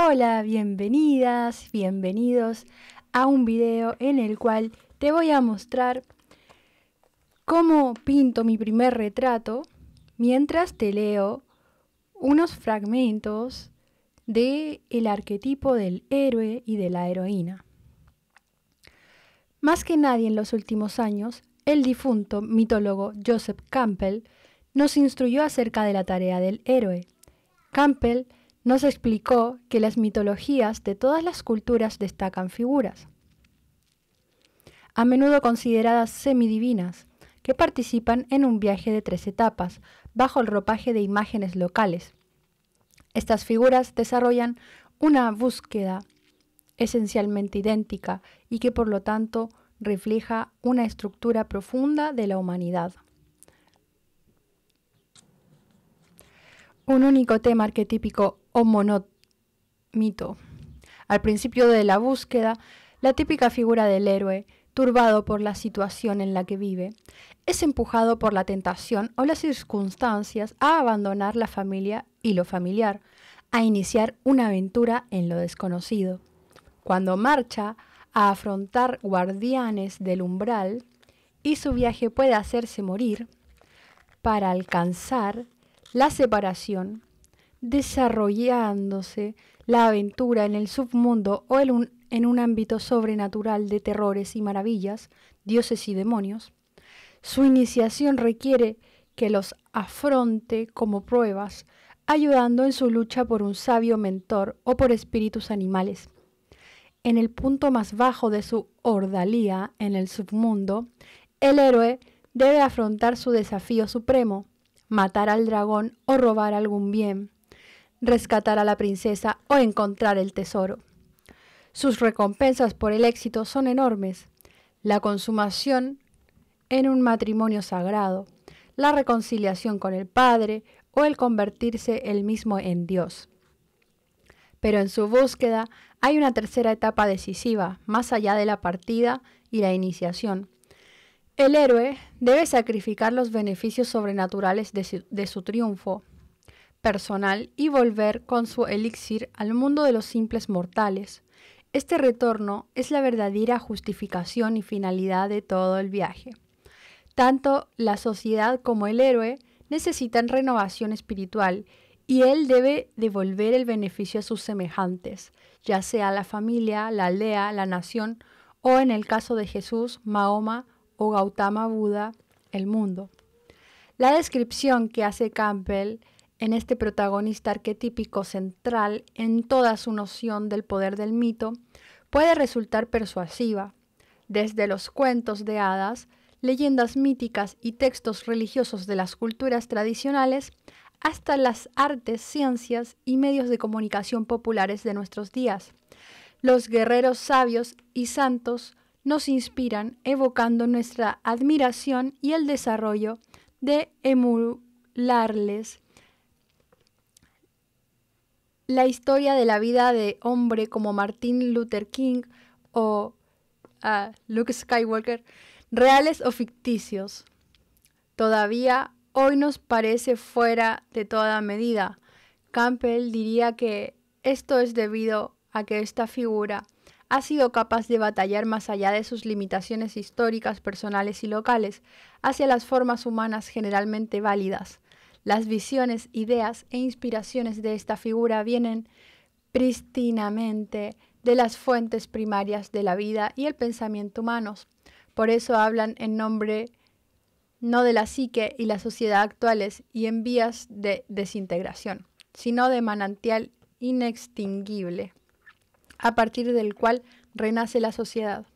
Hola, bienvenidas, bienvenidos a un video en el cual te voy a mostrar cómo pinto mi primer retrato mientras te leo unos fragmentos de el arquetipo del héroe y de la heroína. Más que nadie en los últimos años, el difunto mitólogo Joseph Campbell nos instruyó acerca de la tarea del héroe. Campbell nos explicó que las mitologías de todas las culturas destacan figuras, a menudo consideradas semidivinas, que participan en un viaje de tres etapas, bajo el ropaje de imágenes locales. Estas figuras desarrollan una búsqueda esencialmente idéntica y que por lo tanto refleja una estructura profunda de la humanidad. Un único tema arquetípico o Al principio de la búsqueda, la típica figura del héroe, turbado por la situación en la que vive, es empujado por la tentación o las circunstancias a abandonar la familia y lo familiar, a iniciar una aventura en lo desconocido. Cuando marcha a afrontar guardianes del umbral y su viaje puede hacerse morir para alcanzar la separación, desarrollándose la aventura en el submundo o en un, ámbito sobrenatural de terrores y maravillas, dioses y demonios, su iniciación requiere que los afronte como pruebas, ayudando en su lucha por un sabio mentor o por espíritus animales. En el punto más bajo de su ordalía, en el submundo, el héroe debe afrontar su desafío supremo, matar al dragón o robar algún bien, rescatar a la princesa o encontrar el tesoro. Sus recompensas por el éxito son enormes. La consumación en un matrimonio sagrado, la reconciliación con el Padre o el convertirse él mismo en Dios. Pero en su búsqueda hay una tercera etapa decisiva, más allá de la partida y la iniciación. El héroe debe sacrificar los beneficios sobrenaturales de su, de su triunfo personal y volver con su elixir al mundo de los simples mortales. Este retorno es la verdadera justificación y finalidad de todo el viaje. Tanto la sociedad como el héroe necesitan renovación espiritual y él debe devolver el beneficio a sus semejantes, ya sea la familia, la aldea, la nación o en el caso de Jesús, Mahoma o Gautama Buda, el mundo. La descripción que hace Campbell en este protagonista arquetípico central en toda su noción del poder del mito, puede resultar persuasiva, desde los cuentos de hadas, leyendas míticas y textos religiosos de las culturas tradicionales, hasta las artes, ciencias y medios de comunicación populares de nuestros días. Los guerreros sabios y santos nos inspiran evocando nuestra admiración y el desarrollo de emularles la historia de la vida de hombre como Martin Luther King o ah, Luke Skywalker, reales o ficticios, todavía hoy nos parece fuera de toda medida. Campbell diría que esto es debido a que esta figura ha sido capaz de batallar más allá de sus limitaciones históricas, personales y locales, hacia las formas humanas generalmente válidas, las visiones, ideas e inspiraciones de esta figura vienen pristinamente de las fuentes primarias de la vida y el pensamiento humanos. Por eso hablan en nombre no de la psique y la sociedad actuales y en vías de desintegración, sino de manantial inextinguible, a partir del cual renace la sociedad.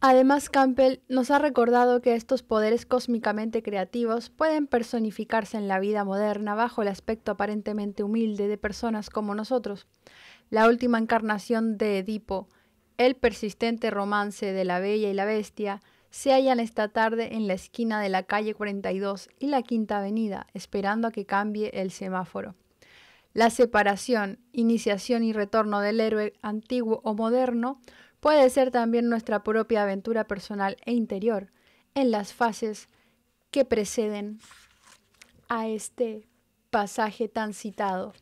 Además, Campbell nos ha recordado que estos poderes cósmicamente creativos pueden personificarse en la vida moderna bajo el aspecto aparentemente humilde de personas como nosotros. La última encarnación de Edipo, el persistente romance de la Bella y la Bestia, se hallan esta tarde en la esquina de la calle 42 y la Quinta Avenida, esperando a que cambie el semáforo. La separación, iniciación y retorno del héroe antiguo o moderno puede ser también nuestra propia aventura personal e interior en las fases que preceden a este pasaje tan citado.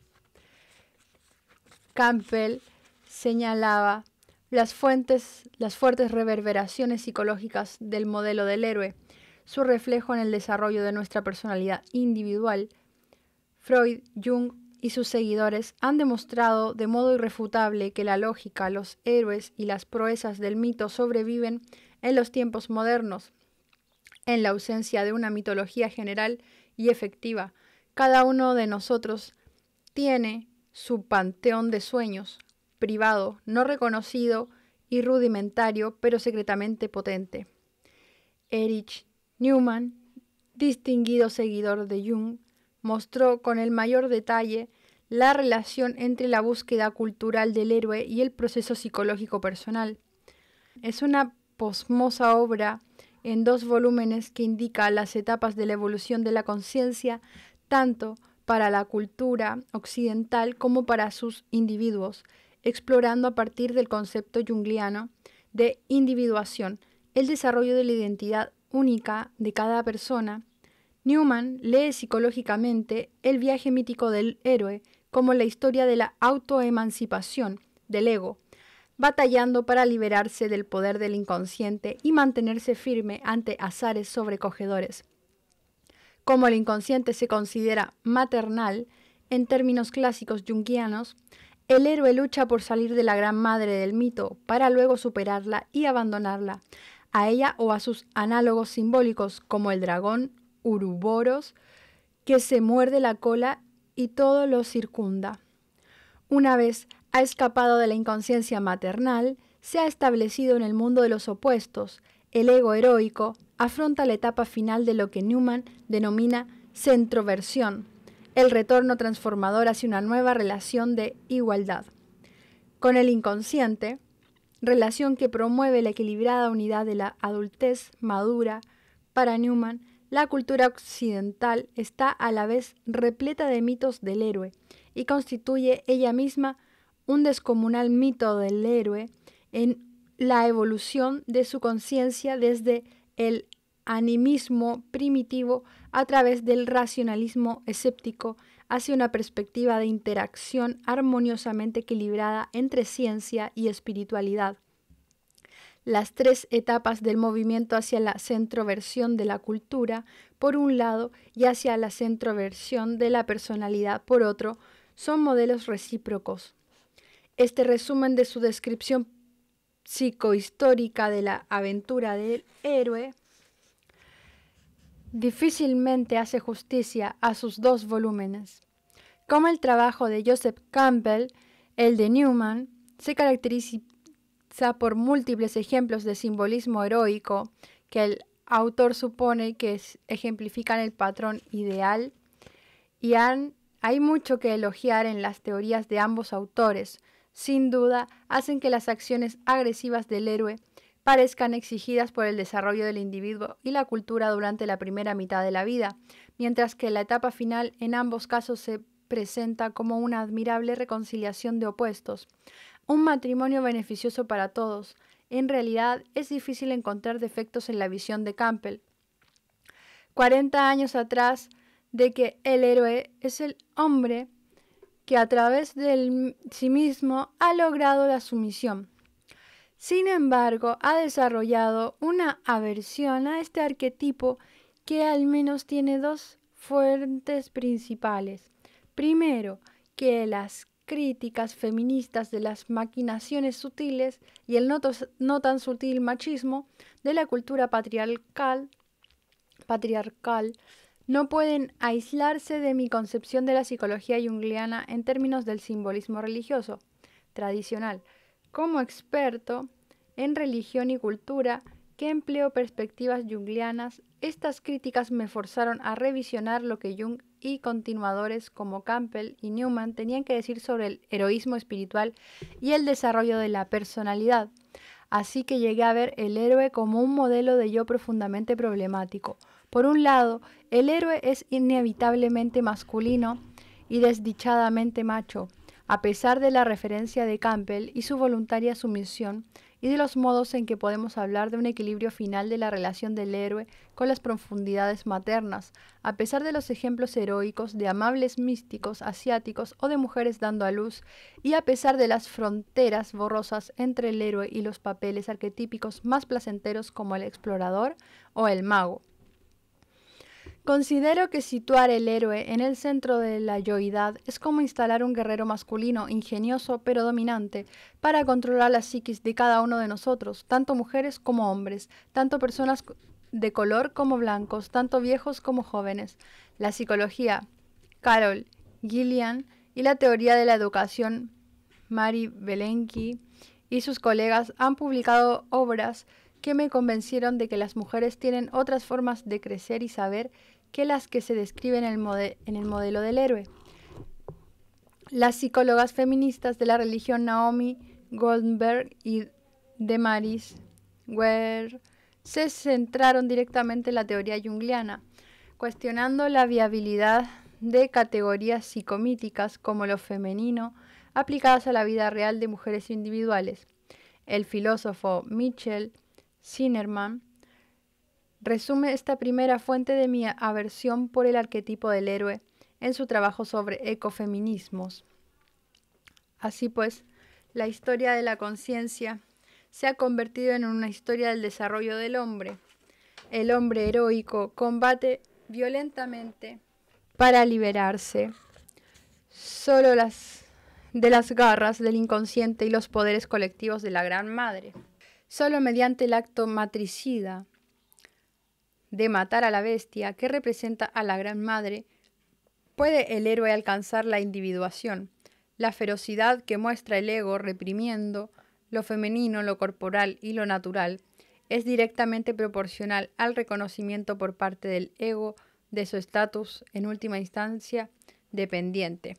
Campbell señalaba las, fuentes, las fuertes reverberaciones psicológicas del modelo del héroe, su reflejo en el desarrollo de nuestra personalidad individual. Freud, Jung y sus seguidores han demostrado de modo irrefutable que la lógica, los héroes y las proezas del mito sobreviven en los tiempos modernos, en la ausencia de una mitología general y efectiva. Cada uno de nosotros tiene su panteón de sueños, privado, no reconocido y rudimentario, pero secretamente potente. Erich Newman, distinguido seguidor de Jung, mostró con el mayor detalle la relación entre la búsqueda cultural del héroe y el proceso psicológico personal. Es una posmosa obra en dos volúmenes que indica las etapas de la evolución de la conciencia, tanto para la cultura occidental como para sus individuos, explorando a partir del concepto jungliano de individuación, el desarrollo de la identidad única de cada persona Newman lee psicológicamente el viaje mítico del héroe como la historia de la autoemancipación del ego, batallando para liberarse del poder del inconsciente y mantenerse firme ante azares sobrecogedores. Como el inconsciente se considera maternal, en términos clásicos junguianos, el héroe lucha por salir de la gran madre del mito para luego superarla y abandonarla, a ella o a sus análogos simbólicos como el dragón uruboros, que se muerde la cola y todo lo circunda. Una vez ha escapado de la inconsciencia maternal, se ha establecido en el mundo de los opuestos. El ego heroico afronta la etapa final de lo que Newman denomina centroversión, el retorno transformador hacia una nueva relación de igualdad. Con el inconsciente, relación que promueve la equilibrada unidad de la adultez madura, para Newman, la cultura occidental está a la vez repleta de mitos del héroe y constituye ella misma un descomunal mito del héroe en la evolución de su conciencia desde el animismo primitivo a través del racionalismo escéptico hacia una perspectiva de interacción armoniosamente equilibrada entre ciencia y espiritualidad las tres etapas del movimiento hacia la centroversión de la cultura, por un lado, y hacia la centroversión de la personalidad, por otro, son modelos recíprocos. Este resumen de su descripción psicohistórica de la aventura del héroe difícilmente hace justicia a sus dos volúmenes. Como el trabajo de Joseph Campbell, el de Newman, se caracteriza por múltiples ejemplos de simbolismo heroico que el autor supone que ejemplifican el patrón ideal y hay mucho que elogiar en las teorías de ambos autores. Sin duda, hacen que las acciones agresivas del héroe parezcan exigidas por el desarrollo del individuo y la cultura durante la primera mitad de la vida, mientras que la etapa final en ambos casos se presenta como una admirable reconciliación de opuestos. Un matrimonio beneficioso para todos. En realidad es difícil encontrar defectos en la visión de Campbell. 40 años atrás de que el héroe es el hombre que a través de sí mismo ha logrado la sumisión. Sin embargo, ha desarrollado una aversión a este arquetipo que al menos tiene dos fuentes principales. Primero, que las críticas feministas de las maquinaciones sutiles y el no, tan sutil machismo de la cultura patriarcal, patriarcal no pueden aislarse de mi concepción de la psicología jungliana en términos del simbolismo religioso tradicional, como experto en religión y cultura que empleo perspectivas junglianas, estas críticas me forzaron a revisionar lo que Jung y continuadores como Campbell y Newman tenían que decir sobre el heroísmo espiritual y el desarrollo de la personalidad. Así que llegué a ver el héroe como un modelo de yo profundamente problemático. Por un lado, el héroe es inevitablemente masculino y desdichadamente macho. A pesar de la referencia de Campbell y su voluntaria sumisión, y de los modos en que podemos hablar de un equilibrio final de la relación del héroe con las profundidades maternas, a pesar de los ejemplos heroicos de amables místicos asiáticos o de mujeres dando a luz, y a pesar de las fronteras borrosas entre el héroe y los papeles arquetípicos más placenteros como el explorador o el mago. Considero que situar el héroe en el centro de la yoidad es como instalar un guerrero masculino, ingenioso pero dominante, para controlar la psiquis de cada uno de nosotros, tanto mujeres como hombres, tanto personas de color como blancos, tanto viejos como jóvenes. La psicología, Carol Gillian y la teoría de la educación, Mary Belenki y sus colegas han publicado obras que me convencieron de que las mujeres tienen otras formas de crecer y saber que las que se describen en el, modelo del héroe. Las psicólogas feministas de la religión Naomi Goldberg y Demaris Ware se centraron directamente en la teoría jungliana, cuestionando la viabilidad de categorías psicomíticas como lo femenino aplicadas a la vida real de mujeres individuales. El filósofo Mitchell Zinnerman resume esta primera fuente de mi aversión por el arquetipo del héroe en su trabajo sobre ecofeminismos. Así pues, la historia de la conciencia se ha convertido en una historia del desarrollo del hombre. El hombre heroico combate violentamente para liberarse. Solo las de las garras del inconsciente y los poderes colectivos de la Gran Madre. Solo mediante el acto matricida de matar a la bestia que representa a la Gran Madre, puede el héroe alcanzar la individuación, la ferocidad que muestra el ego reprimiendo lo femenino, lo corporal y lo natural, es directamente proporcional al reconocimiento por parte del ego de su estatus, en última instancia, dependiente.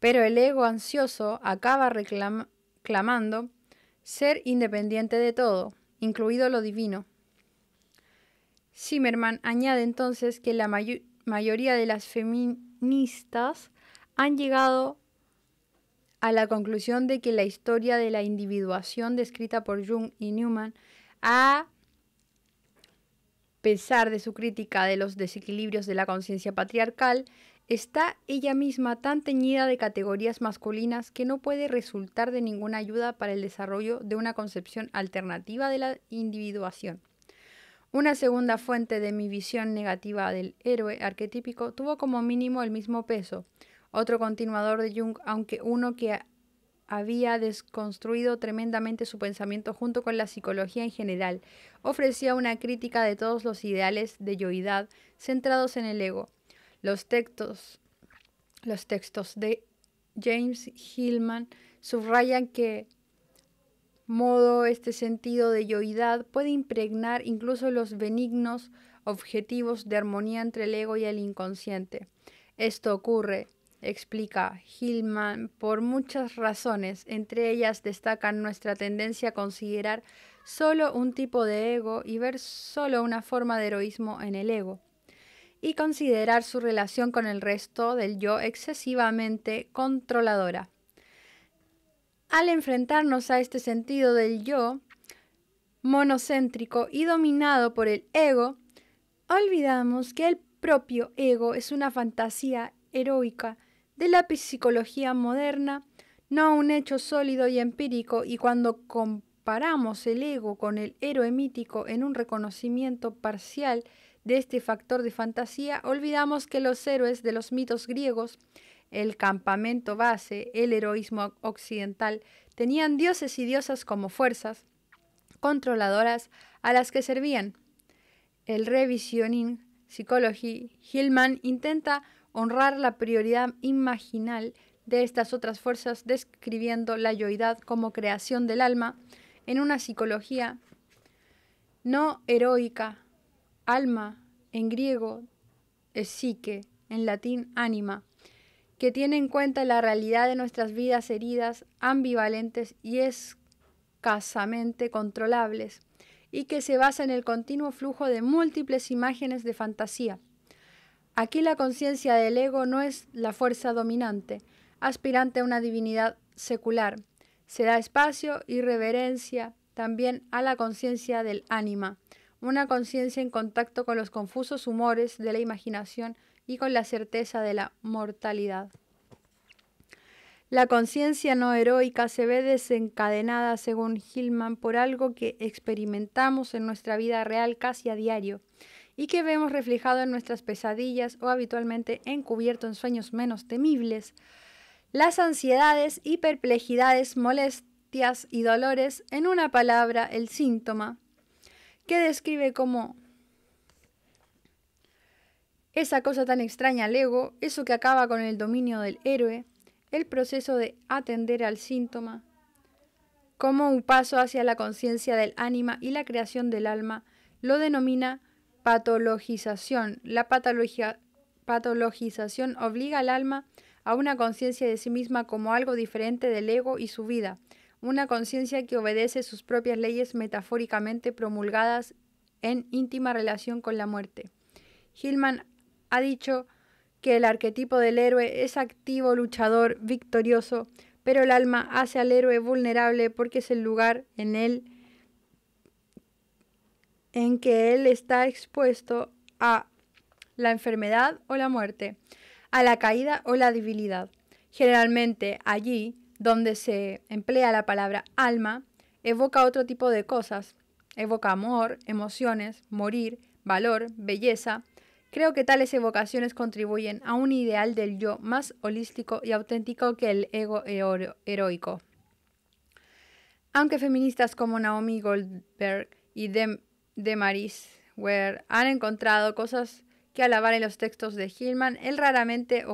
Pero el ego ansioso acaba reclamando ser independiente de todo, incluido lo divino, Zimmerman añade entonces que la mayoría de las feministas han llegado a la conclusión de que la historia de la individuación descrita por Jung y Newman, a pesar de su crítica de los desequilibrios de la conciencia patriarcal, está ella misma tan teñida de categorías masculinas que no puede resultar de ninguna ayuda para el desarrollo de una concepción alternativa de la individuación. Una segunda fuente de mi visión negativa del héroe arquetípico tuvo como mínimo el mismo peso, otro continuador de Jung, aunque uno que había desconstruido tremendamente su pensamiento junto con la psicología en general, ofrecía una crítica de todos los ideales de yoidad centrados en el ego. Los textos, los textos de James Hillman subrayan que modo, este sentido de yoidad puede impregnar incluso los benignos objetivos de armonía entre el ego y el inconsciente. Esto ocurre, explica Hillman, por muchas razones. Entre ellas destacan nuestra tendencia a considerar solo un tipo de ego y ver solo una forma de heroísmo en el ego y considerar su relación con el resto del yo excesivamente controladora. Al enfrentarnos a este sentido del yo, monocéntrico y dominado por el ego, olvidamos que el propio ego es una fantasía heroica de la psicología moderna, no un hecho sólido y empírico, y cuando comparamos el ego con el héroe mítico en un reconocimiento parcial de este factor de fantasía, olvidamos que los héroes de los mitos griegos el campamento base, el heroísmo occidental, tenían dioses y diosas como fuerzas controladoras a las que servían. El revisioning Psychology, Hillman intenta honrar la prioridad imaginal de estas otras fuerzas describiendo la yoidad como creación del alma en una psicología no heroica. Alma en griego es psique, en latín anima que tiene en cuenta la realidad de nuestras vidas heridas, ambivalentes y escasamente controlables, y que se basa en el continuo flujo de múltiples imágenes de fantasía. Aquí la conciencia del ego no es la fuerza dominante, aspirante a una divinidad secular. Se da espacio y reverencia también a la conciencia del ánima, una conciencia en contacto con los confusos humores de la imaginación y con la certeza de la mortalidad. La conciencia no heroica se ve desencadenada, según Hillman, por algo que experimentamos en nuestra vida real casi a diario y que vemos reflejado en nuestras pesadillas o habitualmente encubierto en sueños menos temibles. Las ansiedades y perplejidades, molestias y dolores, en una palabra, el síntoma, que describe como esa cosa tan extraña al ego, eso que acaba con el dominio del héroe, el proceso de atender al síntoma, como un paso hacia la conciencia del ánima y la creación del alma, lo denomina patologización. La patologización obliga al alma a una conciencia de sí misma como algo diferente del ego y su vida, una conciencia que obedece sus propias leyes metafóricamente promulgadas en íntima relación con la muerte. Hillman ha dicho que el arquetipo del héroe es activo, luchador, victorioso, pero el alma hace al héroe vulnerable porque es el lugar en él en que él está expuesto a la enfermedad o la muerte, a la caída o la debilidad. Generalmente allí donde se emplea la palabra alma, evoca otro tipo de cosas, evoca amor, emociones, morir, valor, belleza, Creo que tales evocaciones contribuyen a un ideal del yo más holístico y auténtico que el ego heroico. Aunque feministas como Naomi Goldberg y Demaris Ware han encontrado cosas que alabar en los textos de Hillman, él raramente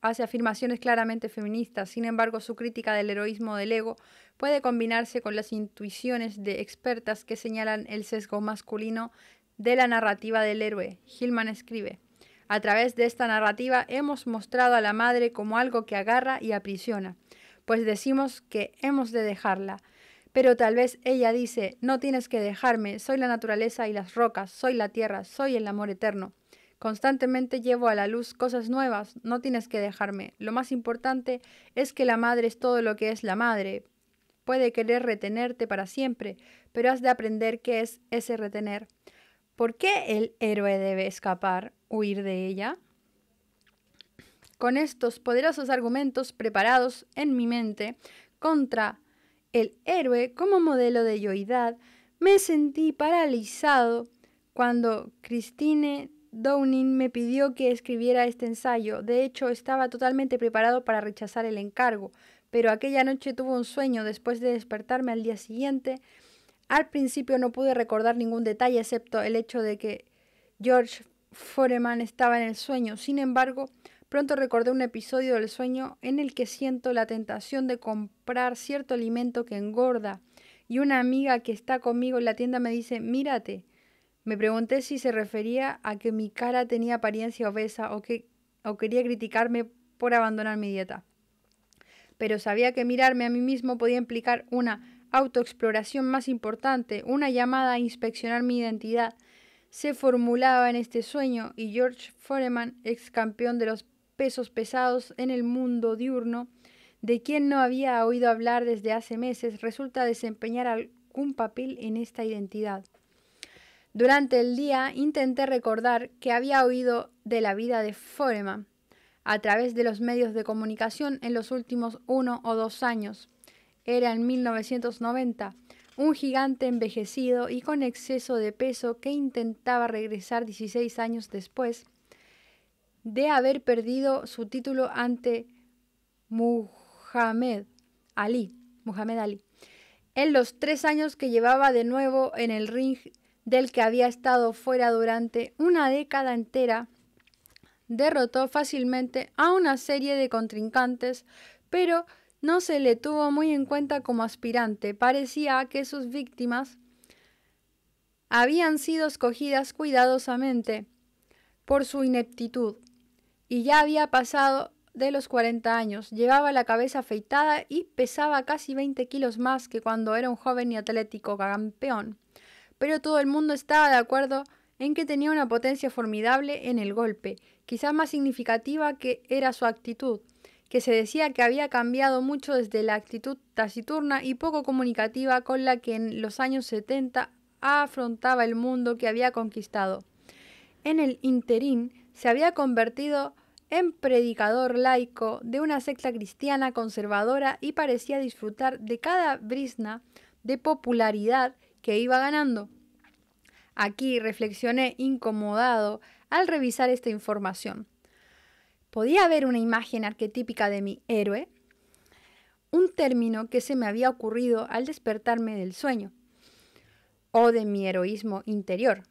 hace afirmaciones claramente feministas. Sin embargo, su crítica del heroísmo del ego puede combinarse con las intuiciones de expertas que señalan el sesgo masculino de la narrativa del héroe. Hillman escribe, a través de esta narrativa hemos mostrado a la madre como algo que agarra y aprisiona, pues decimos que hemos de dejarla. Pero tal vez ella dice, no tienes que dejarme, soy la naturaleza y las rocas, soy la tierra, soy el amor eterno. Constantemente llevo a la luz cosas nuevas, no tienes que dejarme. Lo más importante es que la madre es todo lo que es la madre. Puede querer retenerte para siempre, pero has de aprender qué es ese retener. ¿Por qué el héroe debe escapar, huir de ella? Con estos poderosos argumentos preparados en mi mente contra el héroe como modelo de yoidad, me sentí paralizado cuando Christine Downing me pidió que escribiera este ensayo. De hecho, estaba totalmente preparado para rechazar el encargo, pero aquella noche tuve un sueño después de despertarme al día siguiente al principio no pude recordar ningún detalle excepto el hecho de que George Foreman estaba en el sueño. Sin embargo, pronto recordé un episodio del sueño en el que siento la tentación de comprar cierto alimento que engorda y una amiga que está conmigo en la tienda me dice, mírate. Me pregunté si se refería a que mi cara tenía apariencia obesa o que o quería criticarme por abandonar mi dieta. Pero sabía que mirarme a mí mismo podía implicar una autoexploración más importante, una llamada a inspeccionar mi identidad, se formulaba en este sueño y George Foreman, ex campeón de los pesos pesados en el mundo diurno, de quien no había oído hablar desde hace meses, resulta desempeñar algún papel en esta identidad. Durante el día intenté recordar que había oído de la vida de Foreman a través de los medios de comunicación en los últimos uno o dos años, era en 1990 un gigante envejecido y con exceso de peso que intentaba regresar 16 años después de haber perdido su título ante Muhammad Ali, Muhammad Ali en los tres años que llevaba de nuevo en el ring del que había estado fuera durante una década entera, derrotó fácilmente a una serie de contrincantes, pero no se le tuvo muy en cuenta como aspirante. Parecía que sus víctimas habían sido escogidas cuidadosamente por su ineptitud y ya había pasado de los 40 años. Llevaba la cabeza afeitada y pesaba casi 20 kilos más que cuando era un joven y atlético campeón. Pero todo el mundo estaba de acuerdo en que tenía una potencia formidable en el golpe, Quizá más significativa que era su actitud que se decía que había cambiado mucho desde la actitud taciturna y poco comunicativa con la que en los años 70 afrontaba el mundo que había conquistado. En el interín se había convertido en predicador laico de una secta cristiana conservadora y parecía disfrutar de cada brisna de popularidad que iba ganando. Aquí reflexioné incomodado al revisar esta información podía haber una imagen arquetípica de mi héroe, un término que se me había ocurrido al despertarme del sueño, o de mi heroísmo interior.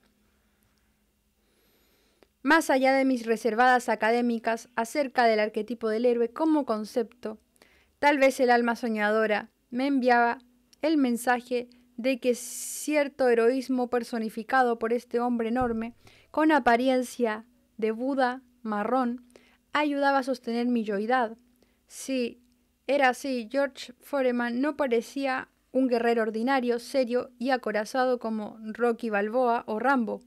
Más allá de mis reservadas académicas acerca del arquetipo del héroe como concepto, tal vez el alma soñadora me enviaba el mensaje de que cierto heroísmo personificado por este hombre enorme, con apariencia de Buda marrón, ayudaba a sostener mi yoidad. Si era así, George Foreman no parecía un guerrero ordinario, serio y acorazado como Rocky Balboa o Rambo,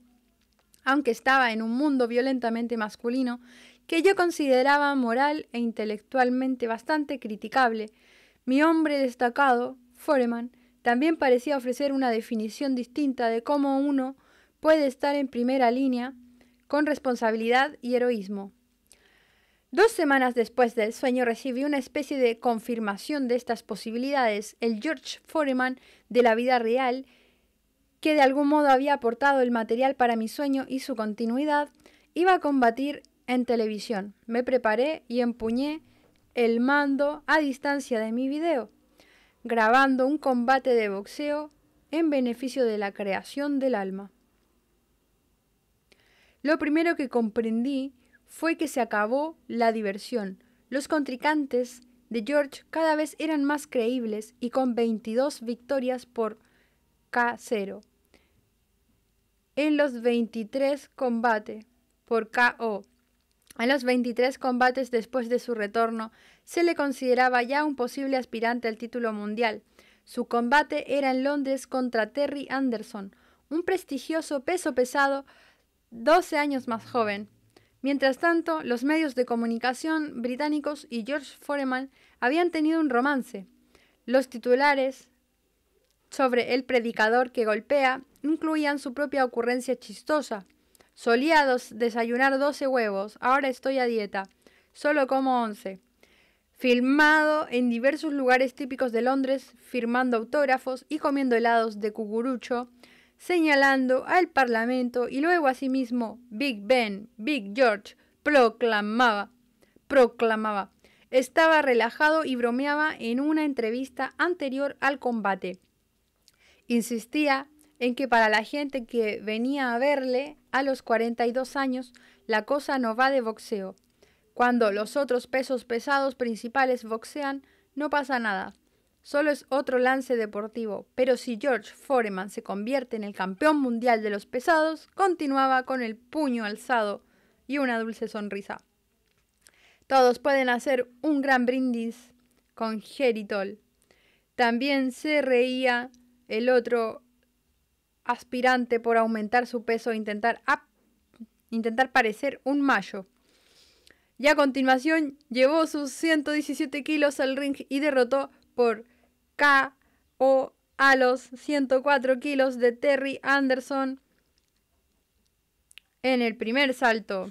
aunque estaba en un mundo violentamente masculino que yo consideraba moral e intelectualmente bastante criticable. Mi hombre destacado, Foreman, también parecía ofrecer una definición distinta de cómo uno puede estar en primera línea con responsabilidad y heroísmo. Dos semanas después del sueño recibí una especie de confirmación de estas posibilidades, el George Foreman de la vida real, que de algún modo había aportado el material para mi sueño y su continuidad, iba a combatir en televisión. Me preparé y empuñé el mando a distancia de mi video, grabando un combate de boxeo en beneficio de la creación del alma. Lo primero que comprendí fue que se acabó la diversión. Los contrincantes de George cada vez eran más creíbles y con 22 victorias por K0 en los 23 combates por los 23 combates después de su retorno, se le consideraba ya un posible aspirante al título mundial. Su combate era en Londres contra Terry Anderson, un prestigioso peso pesado 12 años más joven. Mientras tanto, los medios de comunicación británicos y George Foreman habían tenido un romance. Los titulares sobre el predicador que golpea incluían su propia ocurrencia chistosa. Solía desayunar 12 huevos, ahora estoy a dieta, solo como 11. Filmado en diversos lugares típicos de Londres, firmando autógrafos y comiendo helados de cucurucho señalando al Parlamento y luego a sí mismo, Big Ben, Big George, proclamaba, proclamaba, estaba relajado y bromeaba en una entrevista anterior al combate. Insistía en que para la gente que venía a verle a los 42 años, la cosa no va de boxeo. Cuando los otros pesos pesados principales boxean, no pasa nada. Solo es otro lance deportivo, pero si George Foreman se convierte en el campeón mundial de los pesados, continuaba con el puño alzado y una dulce sonrisa. Todos pueden hacer un gran brindis con Geritol. También se reía el otro aspirante por aumentar su peso e intentar, intentar parecer un mayo. Y a continuación llevó sus 117 kilos al ring y derrotó por K o a los 104 kilos de Terry Anderson en el primer salto.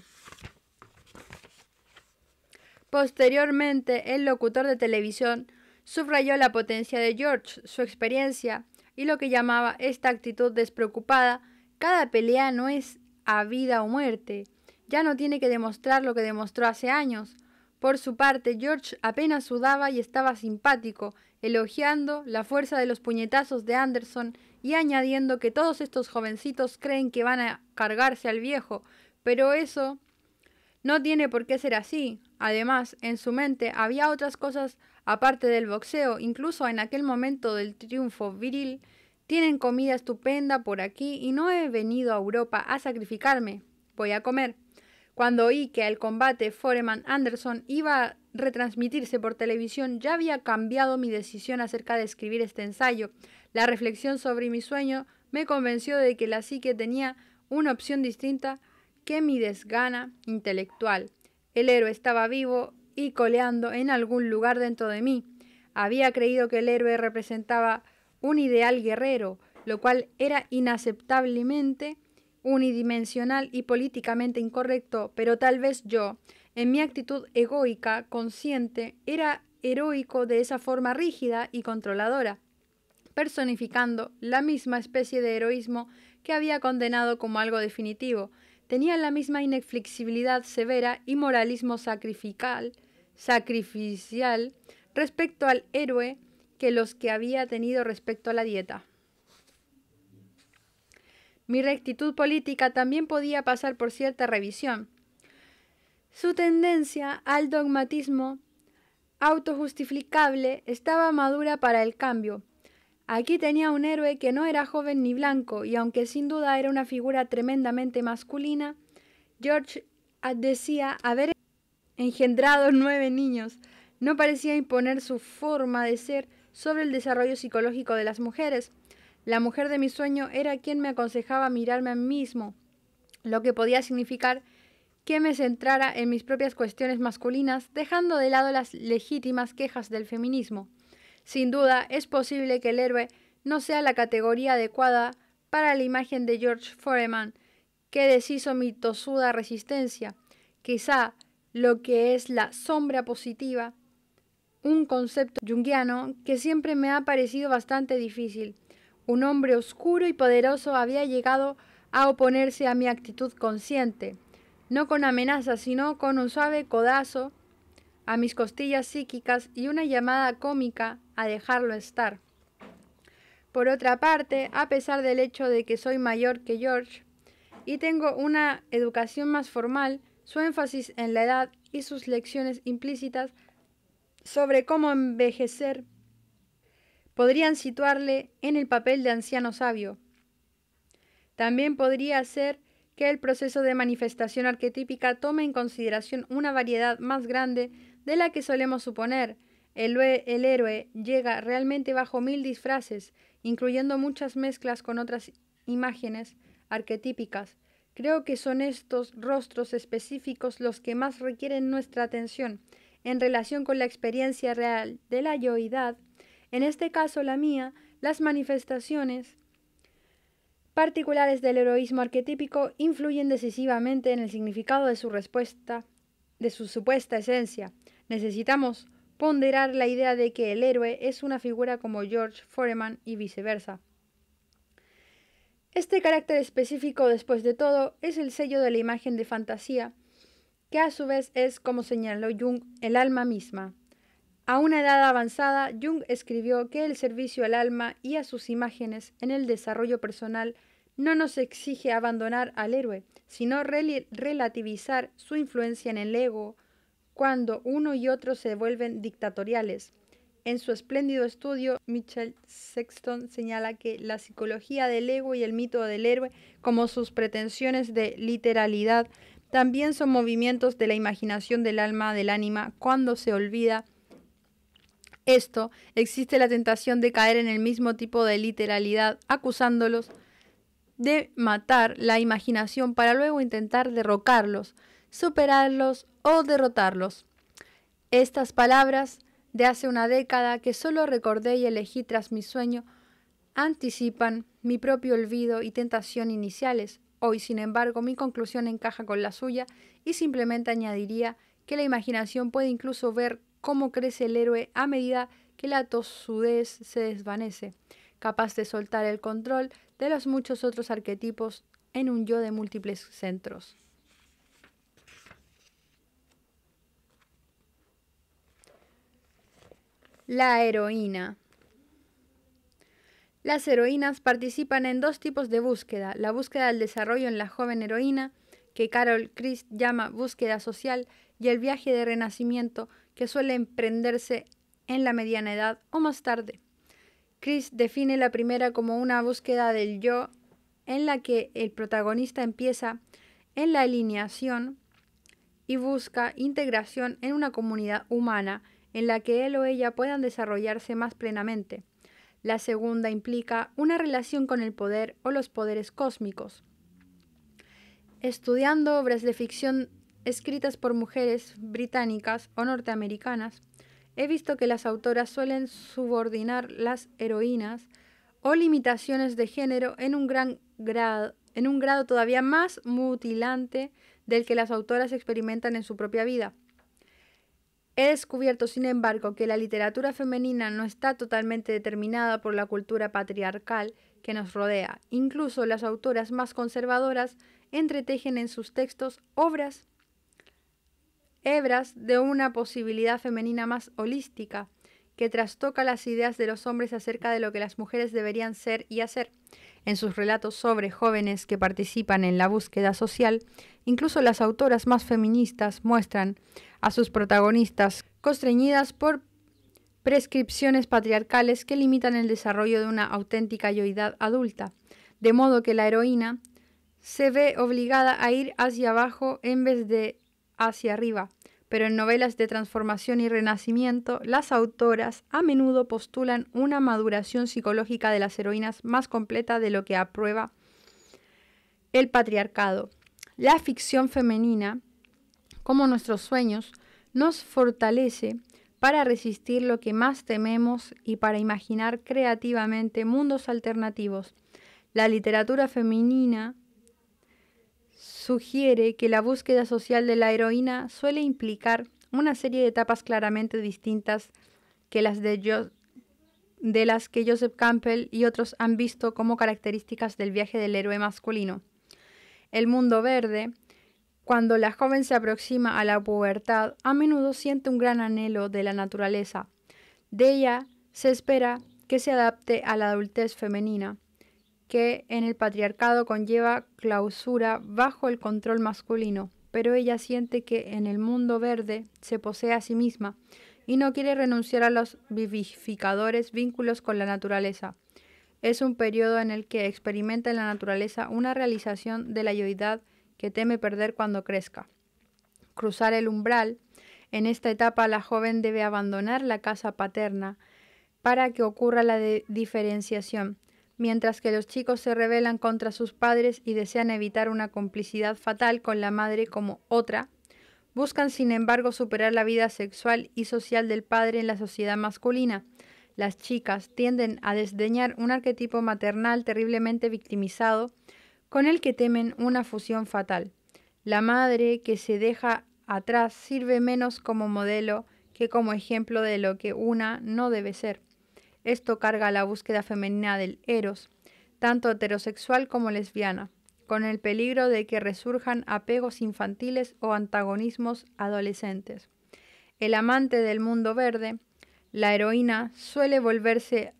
Posteriormente, el locutor de televisión subrayó la potencia de George, su experiencia y lo que llamaba esta actitud despreocupada. Cada pelea no es a vida o muerte. Ya no tiene que demostrar lo que demostró hace años. Por su parte, George apenas sudaba y estaba simpático, elogiando la fuerza de los puñetazos de Anderson y añadiendo que todos estos jovencitos creen que van a cargarse al viejo, pero eso no tiene por qué ser así. Además, en su mente había otras cosas aparte del boxeo, incluso en aquel momento del triunfo viril. Tienen comida estupenda por aquí y no he venido a Europa a sacrificarme. Voy a comer. Cuando oí que el combate Foreman-Anderson iba a retransmitirse por televisión, ya había cambiado mi decisión acerca de escribir este ensayo. La reflexión sobre mi sueño me convenció de que la psique tenía una opción distinta que mi desgana intelectual. El héroe estaba vivo y coleando en algún lugar dentro de mí. Había creído que el héroe representaba un ideal guerrero, lo cual era inaceptablemente unidimensional y políticamente incorrecto, pero tal vez yo, en mi actitud egoica, consciente, era heroico de esa forma rígida y controladora, personificando la misma especie de heroísmo que había condenado como algo definitivo. Tenía la misma inflexibilidad severa y moralismo sacrificial respecto al héroe que los que había tenido respecto a la dieta. Mi rectitud política también podía pasar por cierta revisión. Su tendencia al dogmatismo autojustificable estaba madura para el cambio. Aquí tenía un héroe que no era joven ni blanco, y aunque sin duda era una figura tremendamente masculina, George decía haber engendrado nueve niños. No parecía imponer su forma de ser sobre el desarrollo psicológico de las mujeres. La mujer de mi sueño era quien me aconsejaba mirarme a mí mismo, lo que podía significar que me centrara en mis propias cuestiones masculinas, dejando de lado las legítimas quejas del feminismo. Sin duda, es posible que el héroe no sea la categoría adecuada para la imagen de George Foreman, que deshizo mi tosuda resistencia. Quizá lo que es la sombra positiva, un concepto junguiano que siempre me ha parecido bastante difícil. Un hombre oscuro y poderoso había llegado a oponerse a mi actitud consciente, no con amenaza, sino con un suave codazo a mis costillas psíquicas y una llamada cómica a dejarlo estar. Por otra parte, a pesar del hecho de que soy mayor que George y tengo una educación más formal, su énfasis en la edad y sus lecciones implícitas sobre cómo envejecer podrían situarle en el papel de anciano sabio. También podría ser que el proceso de manifestación arquetípica tome en consideración una variedad más grande de la que solemos suponer. El, héroe llega realmente bajo mil disfraces, incluyendo muchas mezclas con otras imágenes arquetípicas. Creo que son estos rostros específicos los que más requieren nuestra atención en relación con la experiencia real de la yoidad en este caso la mía, las manifestaciones particulares del heroísmo arquetípico influyen decisivamente en el significado de su respuesta, de su supuesta esencia. Necesitamos ponderar la idea de que el héroe es una figura como George Foreman y viceversa. Este carácter específico, después de todo, es el sello de la imagen de fantasía, que a su vez es, como señaló Jung, el alma misma. A una edad avanzada, Jung escribió que el servicio al alma y a sus imágenes en el desarrollo personal no nos exige abandonar al héroe, sino relativizar su influencia en el ego cuando uno y otro se vuelven dictatoriales. En su espléndido estudio, Michel Sexton señala que la psicología del ego y el mito del héroe, como sus pretensiones de literalidad, también son movimientos de la imaginación del alma del ánima cuando se olvida esto, existe la tentación de caer en el mismo tipo de literalidad, acusándolos de matar la imaginación para luego intentar derrocarlos, superarlos o derrotarlos. Estas palabras de hace una década que solo recordé y elegí tras mi sueño anticipan mi propio olvido y tentación iniciales. Hoy, sin embargo, mi conclusión encaja con la suya y simplemente añadiría que la imaginación puede incluso ver cómo crece el héroe a medida que la tosudez se desvanece, capaz de soltar el control de los muchos otros arquetipos en un yo de múltiples centros. La heroína. Las heroínas participan en dos tipos de búsqueda, la búsqueda del desarrollo en la joven heroína, que Carol Christ llama búsqueda social, y el viaje de renacimiento, que suele emprenderse en la mediana edad o más tarde. Chris define la primera como una búsqueda del yo en la que el protagonista empieza en la alineación y busca integración en una comunidad humana en la que él o ella puedan desarrollarse más plenamente. La segunda implica una relación con el poder o los poderes cósmicos. Estudiando obras de ficción escritas por mujeres británicas o norteamericanas, he visto que las autoras suelen subordinar las heroínas o limitaciones de género en un, gran grado, en un grado todavía más mutilante del que las autoras experimentan en su propia vida. He descubierto, sin embargo, que la literatura femenina no está totalmente determinada por la cultura patriarcal que nos rodea. Incluso las autoras más conservadoras entretejen en sus textos obras hebras de una posibilidad femenina más holística, que trastoca las ideas de los hombres acerca de lo que las mujeres deberían ser y hacer. En sus relatos sobre jóvenes que participan en la búsqueda social, incluso las autoras más feministas muestran a sus protagonistas constreñidas por prescripciones patriarcales que limitan el desarrollo de una auténtica yoidad adulta, de modo que la heroína se ve obligada a ir hacia abajo en vez de hacia arriba, pero en novelas de transformación y renacimiento, las autoras a menudo postulan una maduración psicológica de las heroínas más completa de lo que aprueba el patriarcado. La ficción femenina, como nuestros sueños, nos fortalece para resistir lo que más tememos y para imaginar creativamente mundos alternativos. La literatura femenina sugiere que la búsqueda social de la heroína suele implicar una serie de etapas claramente distintas que las de, de las que Joseph Campbell y otros han visto como características del viaje del héroe masculino. El mundo verde, cuando la joven se aproxima a la pubertad, a menudo siente un gran anhelo de la naturaleza. De ella se espera que se adapte a la adultez femenina que en el patriarcado conlleva clausura bajo el control masculino, pero ella siente que en el mundo verde se posee a sí misma y no quiere renunciar a los vivificadores vínculos con la naturaleza. Es un periodo en el que experimenta en la naturaleza una realización de la yoidad que teme perder cuando crezca. Cruzar el umbral. En esta etapa la joven debe abandonar la casa paterna para que ocurra la diferenciación mientras que los chicos se rebelan contra sus padres y desean evitar una complicidad fatal con la madre como otra, buscan sin embargo superar la vida sexual y social del padre en la sociedad masculina. Las chicas tienden a desdeñar un arquetipo maternal terriblemente victimizado con el que temen una fusión fatal. La madre que se deja atrás sirve menos como modelo que como ejemplo de lo que una no debe ser. Esto carga la búsqueda femenina del eros, tanto heterosexual como lesbiana, con el peligro de que resurjan apegos infantiles o antagonismos adolescentes. El amante del mundo verde, la heroína, suele volverse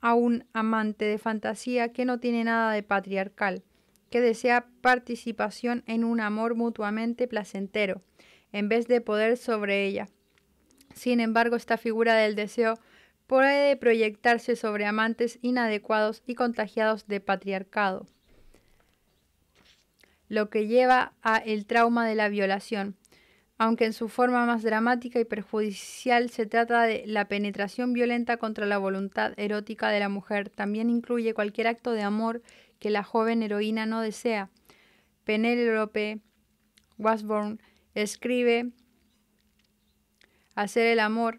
a un amante de fantasía que no tiene nada de patriarcal, que desea participación en un amor mutuamente placentero, en vez de poder sobre ella. Sin embargo, esta figura del deseo puede proyectarse sobre amantes inadecuados y contagiados de patriarcado, lo que lleva a el trauma de la violación, aunque en su forma más dramática y perjudicial se trata de la penetración violenta contra la voluntad erótica de la mujer, también incluye cualquier acto de amor que la joven heroína no desea. Penelope Washburn escribe Hacer el amor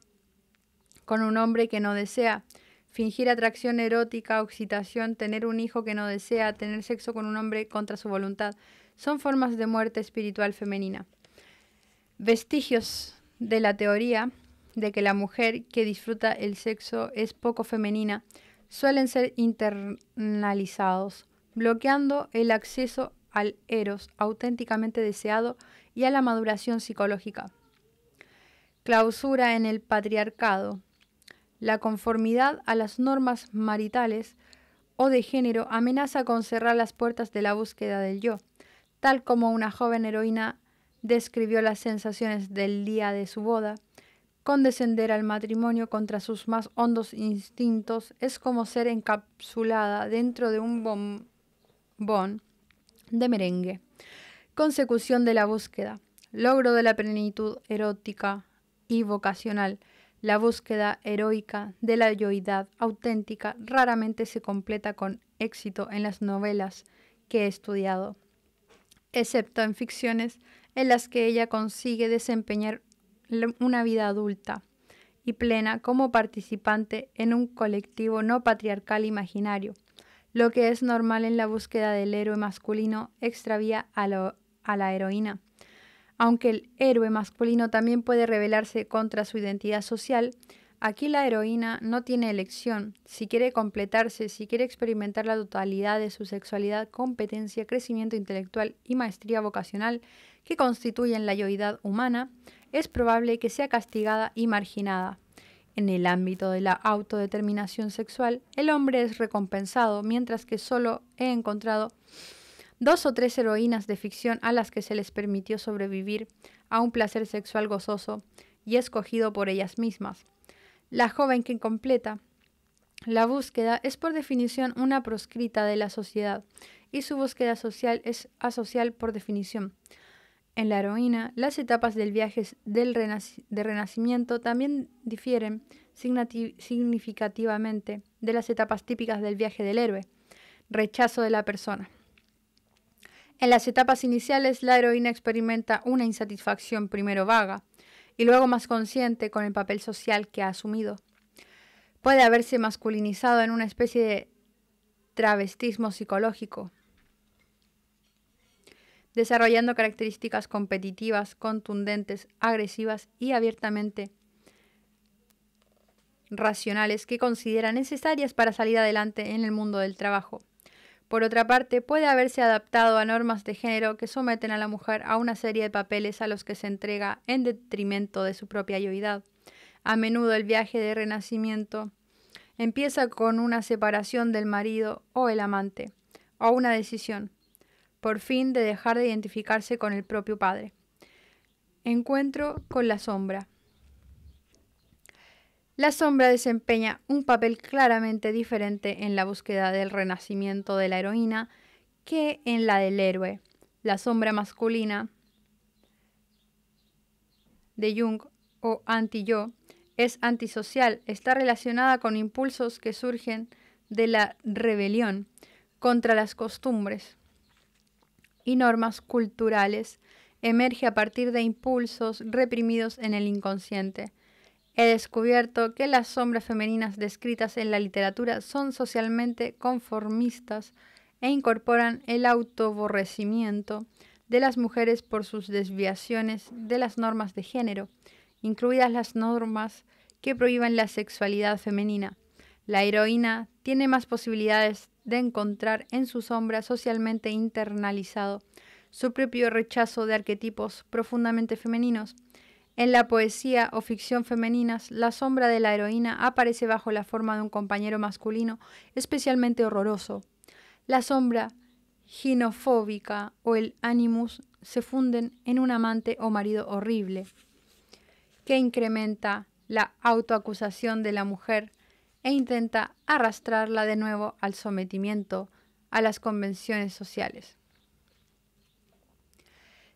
con un hombre que no desea, fingir atracción erótica o excitación, tener un hijo que no desea, tener sexo con un hombre contra su voluntad, son formas de muerte espiritual femenina. Vestigios de la teoría de que la mujer que disfruta el sexo es poco femenina suelen ser internalizados, bloqueando el acceso al eros auténticamente deseado y a la maduración psicológica. Clausura en el patriarcado. La conformidad a las normas maritales o de género amenaza con cerrar las puertas de la búsqueda del yo, tal como una joven heroína describió las sensaciones del día de su boda. Condescender al matrimonio contra sus más hondos instintos es como ser encapsulada dentro de un bombón de merengue. Consecución de la búsqueda, logro de la plenitud erótica y vocacional. La búsqueda heroica de la yoidad auténtica raramente se completa con éxito en las novelas que he estudiado, excepto en ficciones en las que ella consigue desempeñar una vida adulta y plena como participante en un colectivo no patriarcal imaginario. Lo que es normal en la búsqueda del héroe masculino extravía a, a la heroína aunque el héroe masculino también puede rebelarse contra su identidad social, aquí la heroína no tiene elección. Si quiere completarse, si quiere experimentar la totalidad de su sexualidad, competencia, crecimiento intelectual y maestría vocacional que constituyen la yoidad humana, es probable que sea castigada y marginada. En el ámbito de la autodeterminación sexual, el hombre es recompensado, mientras que solo he encontrado dos o tres heroínas de ficción a las que se les permitió sobrevivir a un placer sexual gozoso y escogido por ellas mismas. La joven que completa la búsqueda es por definición una proscrita de la sociedad y su búsqueda social es asocial por definición. En la heroína, las etapas del viaje del de renacimiento también difieren significativamente de las etapas típicas del viaje del héroe, rechazo de la persona. En las etapas iniciales, la heroína experimenta una insatisfacción primero vaga y luego más consciente con el papel social que ha asumido. Puede haberse masculinizado en una especie de travestismo psicológico, desarrollando características competitivas, contundentes, agresivas y abiertamente racionales que considera necesarias para salir adelante en el mundo del trabajo. Por otra parte, puede haberse adaptado a normas de género que someten a la mujer a una serie de papeles a los que se entrega en detrimento de su propia yoidad. A menudo el viaje de renacimiento empieza con una separación del marido o el amante, o una decisión, por fin, de dejar de identificarse con el propio padre. Encuentro con la sombra. La sombra desempeña un papel claramente diferente en la búsqueda del renacimiento de la heroína que en la del héroe. La sombra masculina de Jung o anti-yo es antisocial, está relacionada con impulsos que surgen de la rebelión contra las costumbres y normas culturales, emerge a partir de impulsos reprimidos en el inconsciente. He descubierto que las sombras femeninas descritas en la literatura son socialmente conformistas e incorporan el autoborrecimiento de las mujeres por sus desviaciones de las normas de género, incluidas las normas que prohíben la sexualidad femenina. La heroína tiene más posibilidades de encontrar en su sombra socialmente internalizado su propio rechazo de arquetipos profundamente femeninos en la poesía o ficción femeninas, la sombra de la heroína aparece bajo la forma de un compañero masculino especialmente horroroso. La sombra ginofóbica o el animus se funden en un amante o marido horrible, que incrementa la autoacusación de la mujer e intenta arrastrarla de nuevo al sometimiento a las convenciones sociales.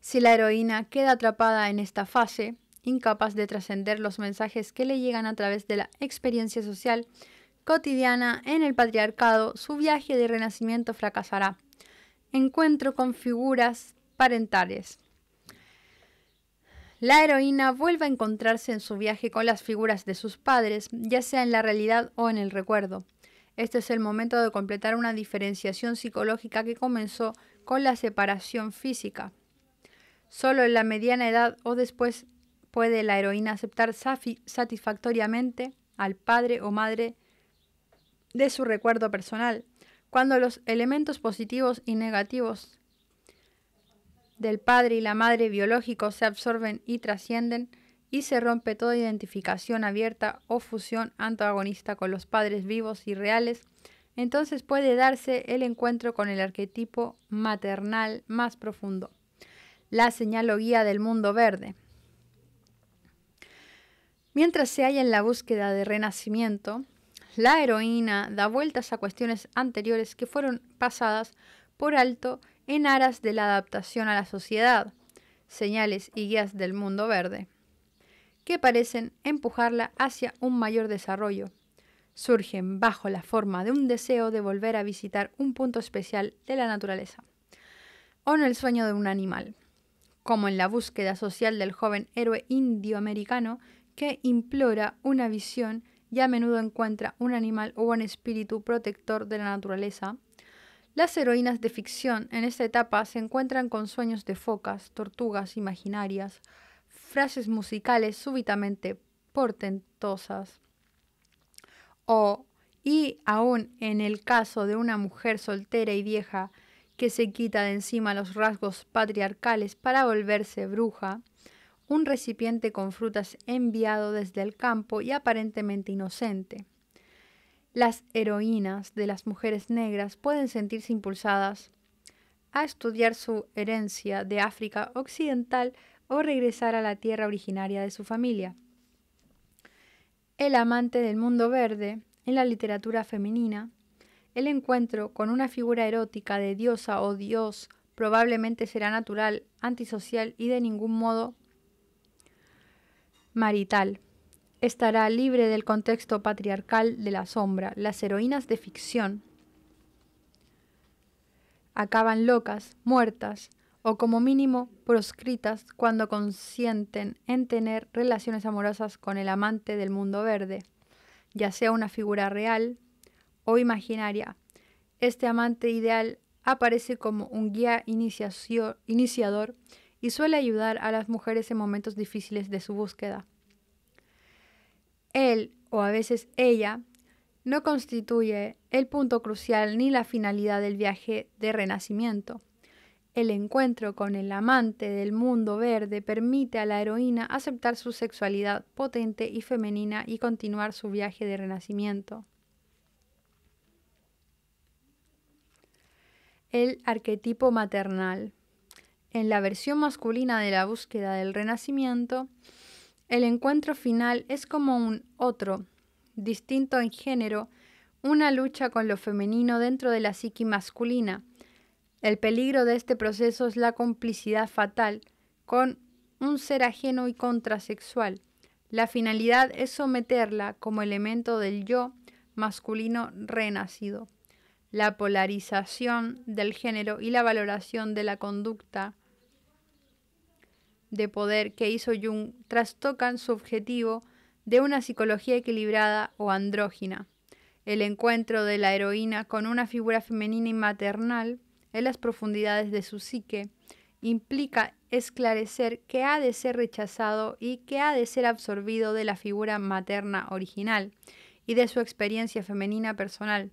Si la heroína queda atrapada en esta fase, incapaz de trascender los mensajes que le llegan a través de la experiencia social cotidiana en el patriarcado, su viaje de renacimiento fracasará. Encuentro con figuras parentales. La heroína vuelve a encontrarse en su viaje con las figuras de sus padres, ya sea en la realidad o en el recuerdo. Este es el momento de completar una diferenciación psicológica que comenzó con la separación física. Solo en la mediana edad o después ¿Puede la heroína aceptar satisfactoriamente al padre o madre de su recuerdo personal? Cuando los elementos positivos y negativos del padre y la madre biológicos se absorben y trascienden, y se rompe toda identificación abierta o fusión antagonista con los padres vivos y reales, entonces puede darse el encuentro con el arquetipo maternal más profundo, la señal o guía del mundo verde. Mientras se halla en la búsqueda de renacimiento, la heroína da vueltas a cuestiones anteriores que fueron pasadas por alto en aras de la adaptación a la sociedad, señales y guías del mundo verde, que parecen empujarla hacia un mayor desarrollo. Surgen bajo la forma de un deseo de volver a visitar un punto especial de la naturaleza, o en el sueño de un animal, como en la búsqueda social del joven héroe indioamericano que implora una visión y a menudo encuentra un animal o un espíritu protector de la naturaleza. Las heroínas de ficción en esta etapa se encuentran con sueños de focas, tortugas imaginarias, frases musicales súbitamente portentosas o y aún en el caso de una mujer soltera y vieja que se quita de encima los rasgos patriarcales para volverse bruja, un recipiente con frutas enviado desde el campo y aparentemente inocente. Las heroínas de las mujeres negras pueden sentirse impulsadas a estudiar su herencia de África Occidental o regresar a la tierra originaria de su familia. El amante del mundo verde, en la literatura femenina, el encuentro con una figura erótica de diosa o dios probablemente será natural, antisocial y de ningún modo marital. Estará libre del contexto patriarcal de la sombra. Las heroínas de ficción acaban locas, muertas o como mínimo proscritas cuando consienten en tener relaciones amorosas con el amante del mundo verde, ya sea una figura real o imaginaria. Este amante ideal aparece como un guía iniciador y suele ayudar a las mujeres en momentos difíciles de su búsqueda. Él, o a veces ella, no constituye el punto crucial ni la finalidad del viaje de renacimiento. El encuentro con el amante del mundo verde permite a la heroína aceptar su sexualidad potente y femenina y continuar su viaje de renacimiento. El arquetipo maternal. En la versión masculina de la búsqueda del renacimiento, el encuentro final es como un otro, distinto en género, una lucha con lo femenino dentro de la psiqui masculina. El peligro de este proceso es la complicidad fatal con un ser ajeno y contrasexual. La finalidad es someterla como elemento del yo masculino renacido. La polarización del género y la valoración de la conducta de poder que hizo Jung trastocan su objetivo de una psicología equilibrada o andrógina. El encuentro de la heroína con una figura femenina y maternal en las profundidades de su psique implica esclarecer que ha de ser rechazado y que ha de ser absorbido de la figura materna original y de su experiencia femenina personal.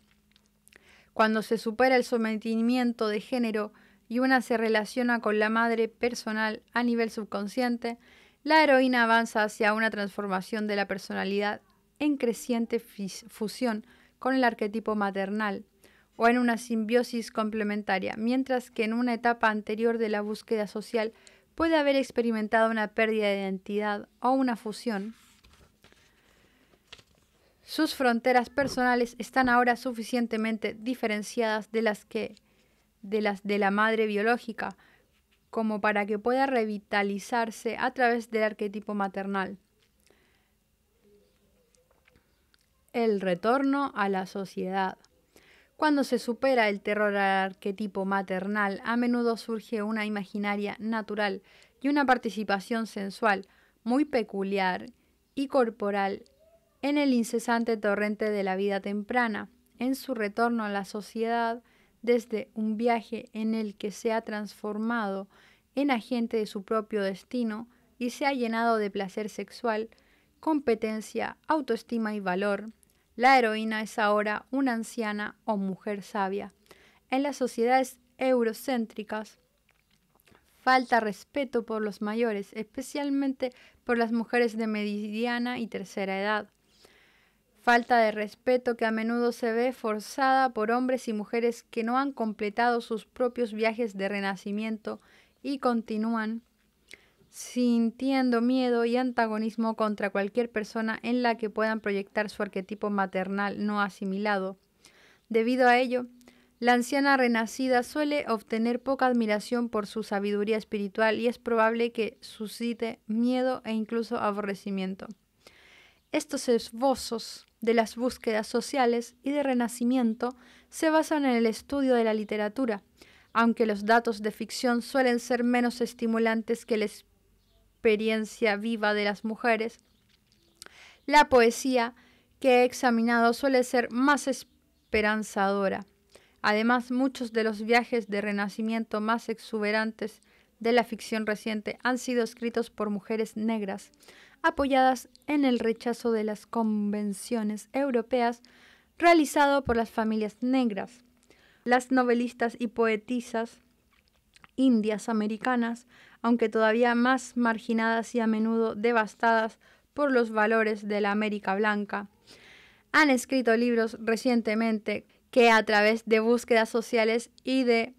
Cuando se supera el sometimiento de género, y una se relaciona con la madre personal a nivel subconsciente, la heroína avanza hacia una transformación de la personalidad en creciente fusión con el arquetipo maternal o en una simbiosis complementaria, mientras que en una etapa anterior de la búsqueda social puede haber experimentado una pérdida de identidad o una fusión. Sus fronteras personales están ahora suficientemente diferenciadas de las que de, de la madre biológica, como para que pueda revitalizarse a través del arquetipo maternal. El retorno a la sociedad. Cuando se supera el terror al arquetipo maternal, a menudo surge una imaginaria natural y una participación sensual muy peculiar y corporal en el incesante torrente de la vida temprana. En su retorno a la sociedad, desde un viaje en el que se ha transformado en agente de su propio destino y se ha llenado de placer sexual, competencia, autoestima y valor, la heroína es ahora una anciana o mujer sabia. En las sociedades eurocéntricas falta respeto por los mayores, especialmente por las mujeres de mediana y tercera edad falta de respeto que a menudo se ve forzada por hombres y mujeres que no han completado sus propios viajes de renacimiento y continúan sintiendo miedo y antagonismo contra cualquier persona en la que puedan proyectar su arquetipo maternal no asimilado. Debido a ello, la anciana renacida suele obtener poca admiración por su sabiduría espiritual y es probable que suscite miedo e incluso aborrecimiento. Estos esbozos de las búsquedas sociales y de renacimiento se basan en el estudio de la literatura, aunque los datos de ficción suelen ser menos estimulantes que la experiencia viva de las mujeres, la poesía que he examinado suele ser más esperanzadora. Además, muchos de los viajes de renacimiento más exuberantes de la ficción reciente han sido escritos por mujeres negras, apoyadas en el rechazo de las convenciones europeas realizado por las familias negras. Las novelistas y poetisas indias americanas, aunque todavía más marginadas y a menudo devastadas por los valores de la América blanca, han escrito libros recientemente que a través de búsquedas sociales y de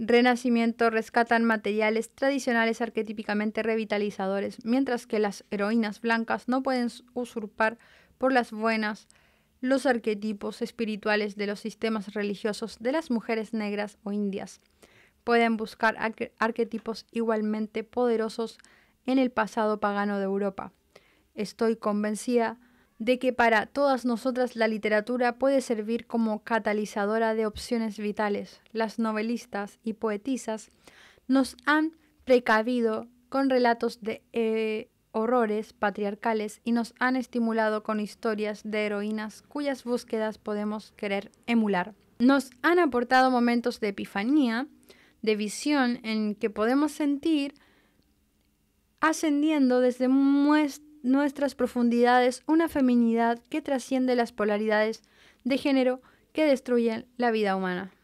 Renacimiento rescatan materiales tradicionales arquetípicamente revitalizadores, mientras que las heroínas blancas no pueden usurpar por las buenas los arquetipos espirituales de los sistemas religiosos de las mujeres negras o indias. Pueden buscar arquetipos igualmente poderosos en el pasado pagano de Europa. Estoy convencida de que para todas nosotras la literatura puede servir como catalizadora de opciones vitales. Las novelistas y poetisas nos han precavido con relatos de eh, horrores patriarcales y nos han estimulado con historias de heroínas cuyas búsquedas podemos querer emular. Nos han aportado momentos de epifanía, de visión en que podemos sentir ascendiendo desde muestras nuestras profundidades una feminidad que trasciende las polaridades de género que destruyen la vida humana.